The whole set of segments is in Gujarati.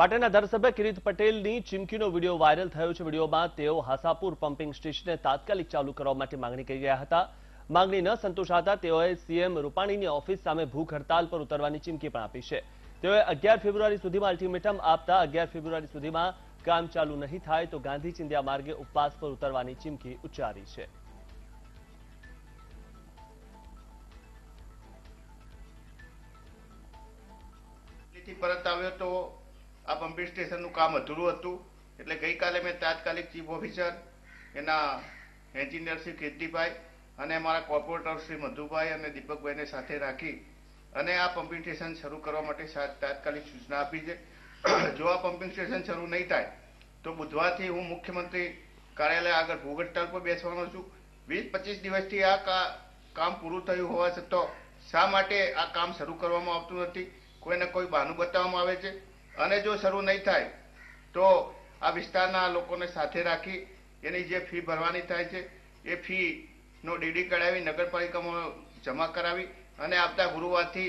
પાટણના ધારાસભ્ય કિરીટ પટેલની ચીમકીનો વિડીયો વાયરલ થયો છે વિડીયોમાં તેઓ હાસાપુર પમ્પિંગ સ્ટેશનને તાત્કાલિક ચાલુ કરવા માટે માંગણી કરી રહ્યા હતા માંગણી ન સંતોષાતા તેઓએ સીએમ રૂપાણીની ઓફિસ સામે ભૂખ હડતાલ પર ઉતરવાની ચીમકી પણ આપી છે તેઓએ અગિયાર ફેબ્રુઆરી સુધીમાં અલ્ટિમેટમ આપતા અગિયાર ફેબ્રુઆરી સુધીમાં કામ ચાલુ નહીં થાય તો ગાંધી ચિંધ્યા માર્ગે ઉપવાસ પર ઉતરવાની ચીમકી ઉચ્ચારી છે પરત આવ્યો તો આ પમ્પિંગ સ્ટેશનનું કામ અધૂરું હતું એટલે ગઈકાલે મેં તાત્કાલિક ચીફ ઓફિસર એના એન્જિનિયર શ્રી કીર્તિભાઈ અને અમારા કોર્પોરેટર શ્રી મધુભાઈ અને દીપકભાઈને સાથે રાખી અને આ પમ્પિંગ સ્ટેશન શરૂ કરવા માટે તાત્કાલિક સૂચના આપી છે જો આ પમ્પિંગ સ્ટેશન શરૂ નહીં થાય તો બુધવારથી હું મુખ્યમંત્રી કાર્યાલય આગળ ભૂગટ્ટાલ પર બેસવાનો છું વીસ પચીસ દિવસથી આ કામ પૂરું થયું હોવા છતાં શા માટે આ કામ શરૂ કરવામાં આવતું નથી કોઈને કોઈ બહાનું બતાવવામાં આવે છે અને જો શરૂ નહીં થાય તો આ વિસ્તારના લોકોને સાથે રાખી એની જે ફી ભરવાની થાય છે એ ફીનો ડીડી કઢાવી નગરપાલિકામાં જમા કરાવી અને આવતા ગુરુવારથી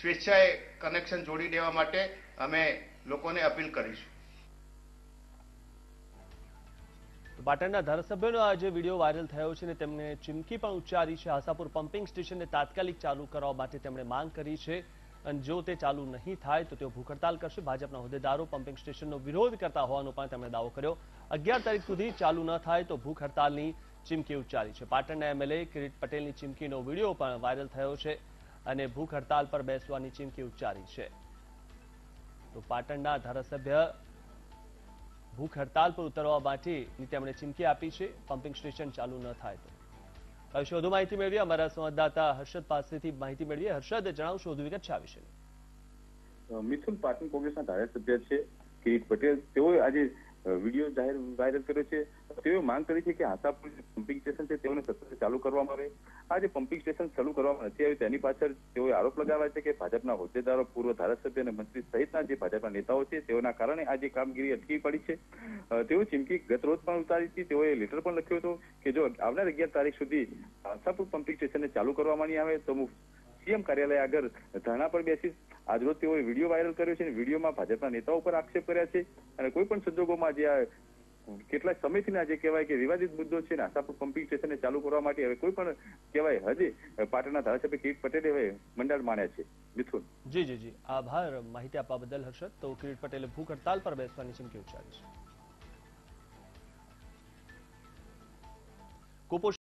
સ્વેચ્છાએ કનેક્શન જોડી દેવા માટે અમે લોકોને અપીલ કરીશું પાટણના ધારાસભ્યનો આ જે વિડીયો વાયરલ થયો છે ને તેમણે ચીમકી પણ ઉચ્ચારી છે આશાપુર પમ્પિંગ સ્ટેશનને તાત્કાલિક ચાલુ કરવા માટે તેમણે માંગ કરી છે અને જો તે ચાલુ નહીં થાય તો તેઓ ભૂખ હડતાલ કરશે ભાજપના હોદ્દેદારો પમ્પિંગ સ્ટેશનનો વિરોધ કરતા હોવાનો પણ તેમણે દાવો કર્યો અગિયાર તારીખ સુધી ચાલુ ન થાય તો ભૂખ હડતાલની ચીમકી ઉચ્ચારી છે પાટણના એમએલએ કિરીટ પટેલની ચીમકીનો વિડીયો પણ વાયરલ થયો છે અને ભૂખ હડતાલ પર બેસવાની ચીમકી ઉચ્ચારી છે તો પાટણના ધારાસભ્ય ભૂખ હડતાલ પર ઉતરવા માટેની તેમણે ચીમકી આપી છે પમ્પિંગ સ્ટેશન ચાલુ ન થાય તો હવે વધુ માહિતી મેળવીએ અમારા સંવાદદાતા હર્ષદ પાસેથી માહિતી મેળવીએ હર્ષદ જણાવશો વધુ વિગત છે આ વિશે મિથુન પાટણ કોંગ્રેસના ધારાસભ્ય છે કિરીટ પટેલ તેઓ આજે વિડીયો જાહેર વાયરલ કર્યો છે તેઓએ માંગ કરી છે કે આશાપુર પંપિંગ સ્ટેશન છે તેઓને સતત ચાલુ કરવામાં આવે આ જે પંપિંગ સ્ટેશન ચાલુ કરવામાં નથી આવ્યું તેની પાછળ તેઓએ આરોપ લગાવ્યા છે કે ભાજપના હોદ્દેદારો પૂર્વ ધારાસભ્ય અને મંત્રી સહિતના જે ભાજપના નેતાઓ છે તેઓના કારણે આ જે કામગીરી અટકી પડી છે તેઓ ચીમકી ગત રોજ પણ ઉતારી હતી તેઓએ લેટર પણ લખ્યો હતો કે જો આવનાર અગિયાર તારીખ સુધી આશાપુર પંપિંગ સ્ટેશનને ચાલુ કરવામાં નહીં આવે તો સીએમ કાર્યાલય આગળ ધરણા પર બેસી આજરોજ તેઓએ વિડીયો વાયરલ કર્યો છે અને વિડીયોમાં ભાજપના નેતાઓ પર આક્ષેપ કર્યા છે અને કોઈ પણ સંજોગોમાં જે આ કેટલાય સમયથી આજે કહેવાય કે વિવાદિત મુદ્દો છે ને આશાપુર પમ્પિંગ સ્ટેશનને ચાલુ કરવા માટે હવે કોઈ પણ કહેવાય હજે પાટણના ધારાસભ્ય કિરીટ પટેલે હવે મંડાણ માણ્યા છે મિથુન જી જી જી આભાર માહિતી આપવા બદલ હર્ષદ તો કિરીટ પટેલે ભૂખ હડતાલ પર બેસવાની ચીમકી ઉચ્ચારી છે